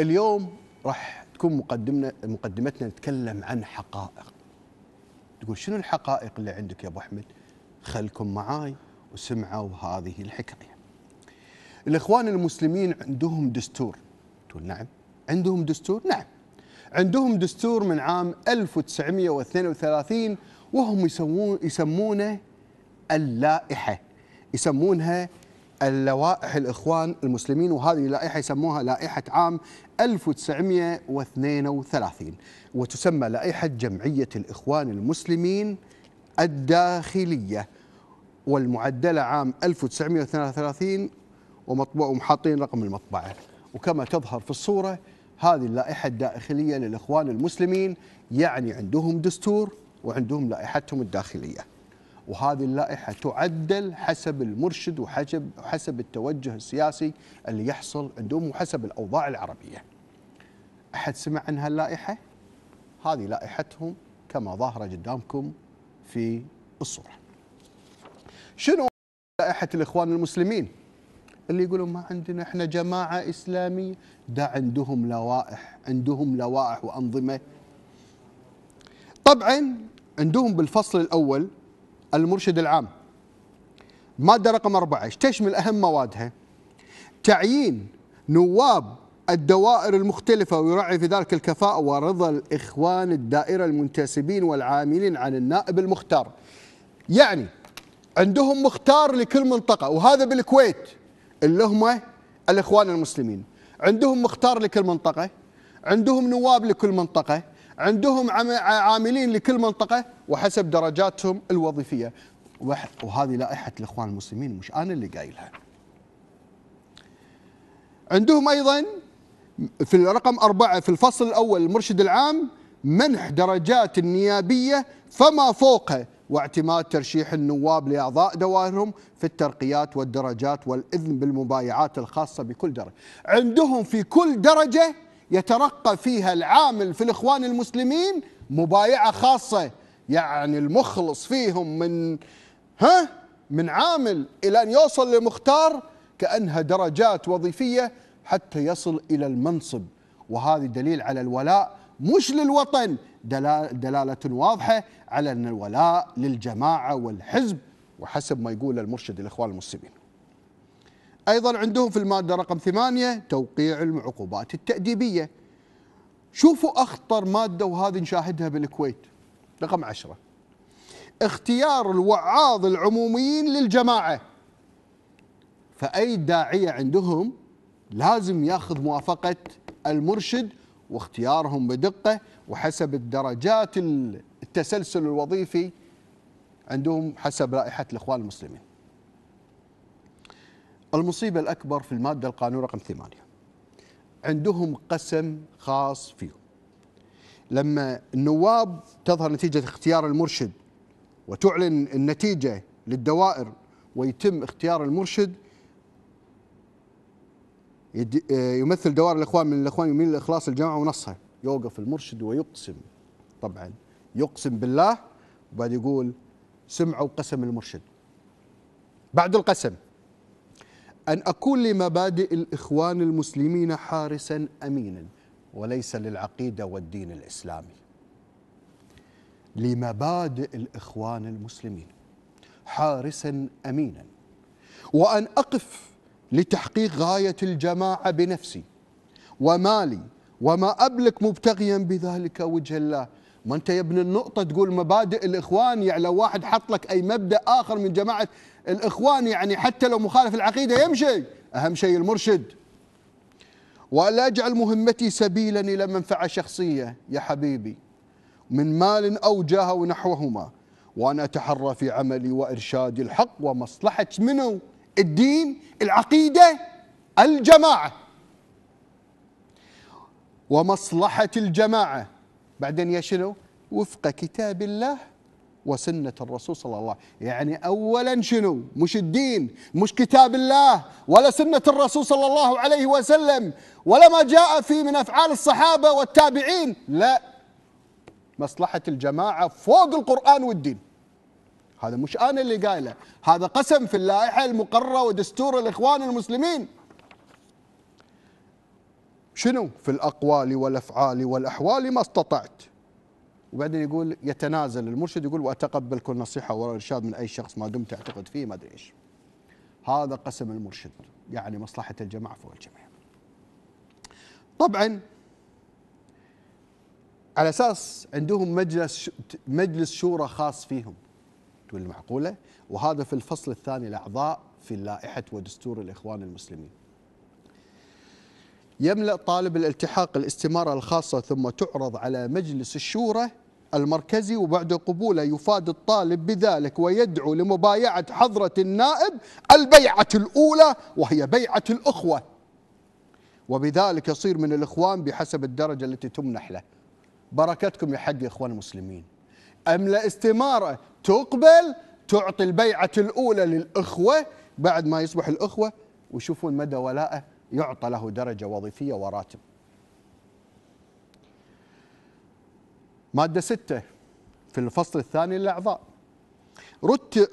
اليوم راح تكون مقدمنا مقدمتنا نتكلم عن حقائق تقول شنو الحقائق اللي عندك يا ابو احمد خلكم معاي وسمعوا هذه الحكايه الاخوان المسلمين عندهم دستور تقول نعم عندهم دستور نعم عندهم دستور من عام 1932 وهم يسمون يسمونه اللائحه يسمونها اللوائح الإخوان المسلمين وهذه اللائحة يسموها لائحة عام 1932 وتسمى لائحة جمعية الإخوان المسلمين الداخلية والمعدلة عام 1933 ومطبوع ومحاطين رقم المطبعة وكما تظهر في الصورة هذه اللائحة الداخلية للإخوان المسلمين يعني عندهم دستور وعندهم لائحتهم الداخلية وهذه اللائحة تعدل حسب المرشد وحسب التوجه السياسي اللي يحصل عندهم وحسب الأوضاع العربية أحد سمع عن هاللائحة؟ هذه لائحتهم كما ظاهرة قدامكم في الصورة شنو لائحة الإخوان المسلمين؟ اللي يقولون ما عندنا احنا جماعة إسلامية ده عندهم لوائح عندهم لوائح وأنظمة طبعا عندهم بالفصل الأول المرشد العام مادة رقم 14 تشمل أهم موادها تعيين نواب الدوائر المختلفة ويراعي في ذلك الكفاءة ورضا الإخوان الدائرة المنتسبين والعاملين عن النائب المختار يعني عندهم مختار لكل منطقة وهذا بالكويت اللي هم الإخوان المسلمين عندهم مختار لكل منطقة عندهم نواب لكل منطقة عندهم عاملين لكل منطقة وحسب درجاتهم الوظيفيه وهذه لائحه الاخوان المسلمين مش انا اللي قايلها. عندهم ايضا في الرقم أربعة في الفصل الأول المرشد العام منح درجات النيابية فما فوقها واعتماد ترشيح النواب لأعضاء دوائرهم في الترقيات والدرجات والإذن بالمبايعات الخاصة بكل درجة عندهم في كل درجة يترقى فيها العامل في الإخوان المسلمين مبايعة خاصة يعني المخلص فيهم من ها من عامل إلى أن يوصل لمختار كأنها درجات وظيفية حتى يصل إلى المنصب وهذا دليل على الولاء مش للوطن دلالة واضحة على أن الولاء للجماعة والحزب وحسب ما يقول المرشد الإخوان المسلمين أيضا عندهم في المادة رقم ثمانية توقيع العقوبات التأديبية شوفوا أخطر مادة وهذه نشاهدها بالكويت رقم عشرة اختيار الوعاظ العموميين للجماعة فأي داعية عندهم لازم ياخذ موافقة المرشد واختيارهم بدقة وحسب الدرجات التسلسل الوظيفي عندهم حسب رائحة الإخوان المسلمين المصيبة الأكبر في المادة القانون رقم ثمانية عندهم قسم خاص فيهم لما النواب تظهر نتيجة اختيار المرشد وتعلن النتيجة للدوائر ويتم اختيار المرشد يمثل دوائر الإخوان من الإخوان يمين لإخلاص الجماعة ونصها يوقف المرشد ويقسم طبعا يقسم بالله وبعد يقول سمعوا قسم المرشد بعد القسم أن أكون لمبادئ الإخوان المسلمين حارسا أمينا وليس للعقيده والدين الاسلامي لمبادئ الاخوان المسلمين حارسا امينا وان اقف لتحقيق غايه الجماعه بنفسي ومالي وما أبلك مبتغيا بذلك وجه الله ما أنت يا ابن النقطة تقول مبادئ الإخوان يعني لو واحد حط لك أي مبدأ آخر من جماعة الإخوان يعني حتى لو مخالف العقيدة يمشي أهم شيء المرشد ولا أجعل مهمتي سبيلا إلى منفعة شخصية يا حبيبي من مال أو جاه ونحوهما وأنا أتحرى في عملي وإرشادي الحق ومصلحة منه الدين العقيدة الجماعة ومصلحة الجماعة بعدين يا شنو وفق كتاب الله وسنة الرسول صلى الله عليه وسلم يعني أولا شنو مش الدين مش كتاب الله ولا سنة الرسول صلى الله عليه وسلم ولا ما جاء فيه من أفعال الصحابة والتابعين لا مصلحة الجماعة فوق القرآن والدين هذا مش أنا اللي قايله هذا قسم في اللائحة المقررة ودستور الإخوان المسلمين شنو في الأقوال والأفعال والأحوال ما استطعت وبعدين يقول يتنازل المرشد يقول واتقبل كل نصيحه وارشاد من اي شخص ما دمت اعتقد فيه ما ادري ايش. هذا قسم المرشد يعني مصلحه الجماعه فوق الجميع. طبعا على اساس عندهم مجلس مجلس شورى خاص فيهم تقول معقوله وهذا في الفصل الثاني الاعضاء في لائحه ودستور الاخوان المسلمين يملأ طالب الالتحاق الاستمارة الخاصة ثم تعرض على مجلس الشورى المركزي وبعد قبوله يفاد الطالب بذلك ويدعو لمبايعة حضرة النائب البيعة الأولى وهي بيعة الأخوة وبذلك يصير من الإخوان بحسب الدرجة التي تمنح له بركتكم يا حق إخوان المسلمين أملا استمارة تقبل تعطي البيعة الأولى للإخوة بعد ما يصبح الإخوة ويشوفون مدى ولائه يعطى له درجة وظيفية وراتب مادة ستة في الفصل الثاني للأعضاء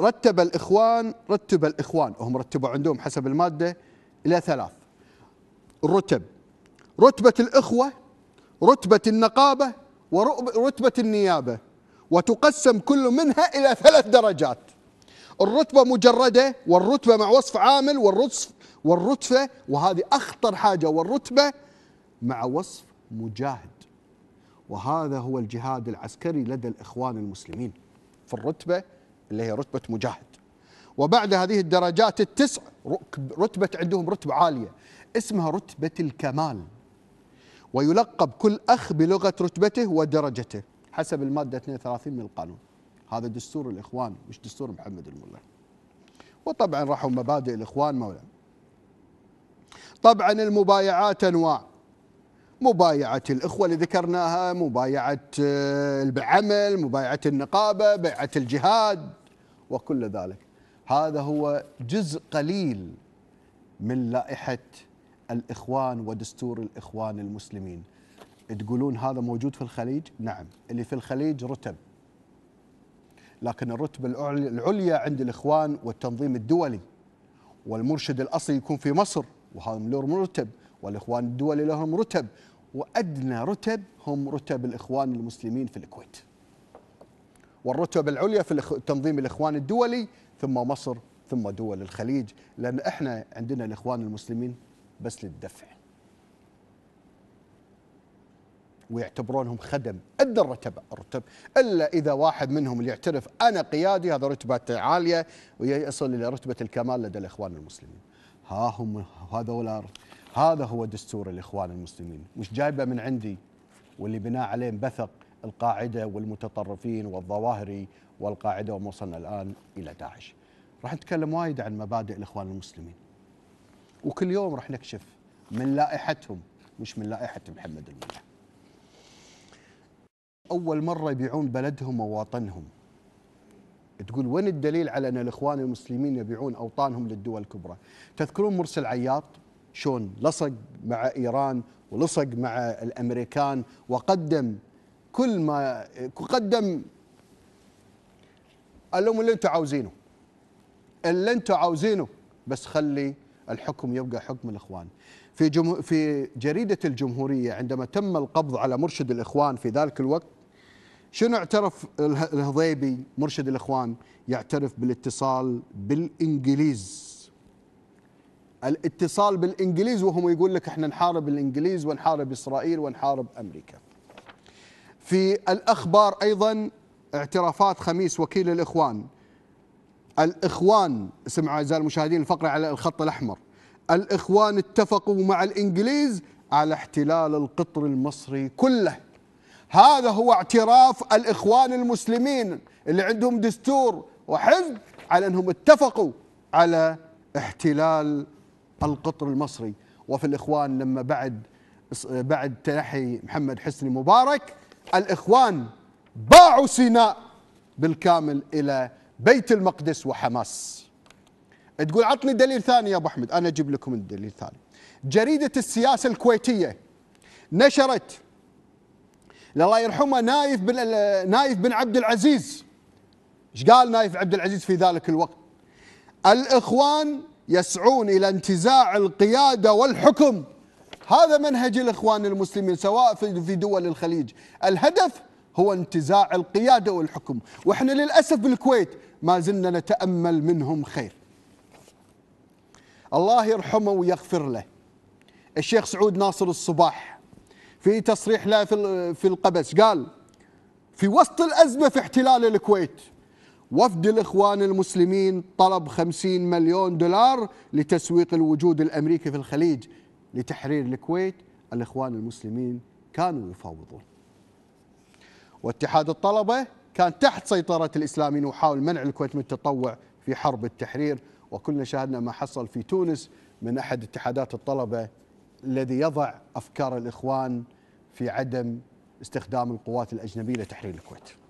رتب الإخوان رتب الإخوان هم رتبوا عندهم حسب المادة إلى ثلاث الرتب رتبة الإخوة رتبة النقابة ورتبة النيابة وتقسم كل منها إلى ثلاث درجات الرتبة مجردة والرتبة مع وصف عامل والرتبة والرتفة وهذه أخطر حاجة والرتبة مع وصف مجاهد وهذا هو الجهاد العسكري لدى الإخوان المسلمين في الرتبة اللي هي رتبة مجاهد وبعد هذه الدرجات التسع رتبة عندهم رتبة عالية اسمها رتبة الكمال ويلقب كل أخ بلغة رتبته ودرجته حسب المادة 32 من القانون هذا دستور الإخوان مش دستور محمد الملا وطبعا راحوا مبادئ الإخوان مولانا طبعا المبايعات انواع مبايعة الإخوة اللي ذكرناها مبايعة آه، العمل مبايعة النقابة بيعة الجهاد وكل ذلك هذا هو جزء قليل من لائحة الإخوان ودستور الإخوان المسلمين تقولون هذا موجود في الخليج نعم اللي في الخليج رتب لكن الرتبة العليا عند الإخوان والتنظيم الدولي والمرشد الأصلي يكون في مصر وهم لهم رتب والإخوان الدولي لهم رتب وأدنى رتب هم رتب الإخوان المسلمين في الكويت والرتب العليا في تنظيم الإخوان الدولي ثم مصر ثم دول الخليج لأن إحنا عندنا الإخوان المسلمين بس للدفع ويعتبرونهم خدم أدى الرتب الرتب إلا إذا واحد منهم اللي يعترف أنا قيادي هذا رتبة عالية ويصل إلى رتبة الكمال لدى الإخوان المسلمين ها هم هذول هذا هو دستور الاخوان المسلمين مش جايبه من عندي واللي بناء عليه انبثق القاعده والمتطرفين والظواهري والقاعده وما وصلنا الان الى داعش. راح نتكلم وايد عن مبادئ الاخوان المسلمين. وكل يوم راح نكشف من لائحتهم مش من لائحه محمد الملح. اول مره يبيعون بلدهم ووطنهم تقول وين الدليل على ان الاخوان المسلمين يبيعون اوطانهم للدول الكبرى؟ تذكرون مرسل عياط شلون لصق مع ايران ولصق مع الامريكان وقدم كل ما قدم قال لهم اللي انتم عاوزينه اللي انتم عاوزينه بس خلي الحكم يبقى حكم الاخوان. في في جريده الجمهوريه عندما تم القبض على مرشد الاخوان في ذلك الوقت شنو اعترف الهضيبي مرشد الاخوان يعترف بالاتصال بالانجليز الاتصال بالانجليز وهم يقول لك احنا نحارب الانجليز ونحارب اسرائيل ونحارب امريكا في الاخبار ايضا اعترافات خميس وكيل الاخوان الاخوان اسمعوا اعزائي المشاهدين الفقره على الخط الاحمر الاخوان اتفقوا مع الانجليز على احتلال القطر المصري كله هذا هو اعتراف الإخوان المسلمين اللي عندهم دستور وحزب على أنهم اتفقوا على احتلال القطر المصري وفي الإخوان لما بعد بعد تنحي محمد حسني مبارك الإخوان باعوا سيناء بالكامل إلى بيت المقدس وحماس تقول عطني دليل ثاني يا أبو أحمد أنا أجيب لكم الدليل الثاني جريدة السياسة الكويتية نشرت الله يرحمه نايف بن نايف بن عبد العزيز ايش قال نايف عبد العزيز في ذلك الوقت الاخوان يسعون الى انتزاع القياده والحكم هذا منهج الاخوان المسلمين سواء في دول الخليج الهدف هو انتزاع القياده والحكم واحنا للاسف بالكويت ما زلنا نتامل منهم خير الله يرحمه ويغفر له الشيخ سعود ناصر الصباح في تصريح له في في القبس قال في وسط الأزمة في احتلال الكويت وفد الإخوان المسلمين طلب 50 مليون دولار لتسويق الوجود الأمريكي في الخليج لتحرير الكويت الإخوان المسلمين كانوا يفاوضون واتحاد الطلبة كان تحت سيطرة الإسلاميين وحاول منع الكويت من التطوع في حرب التحرير وكلنا شاهدنا ما حصل في تونس من أحد اتحادات الطلبة الذي يضع أفكار الإخوان في عدم استخدام القوات الأجنبية لتحرير الكويت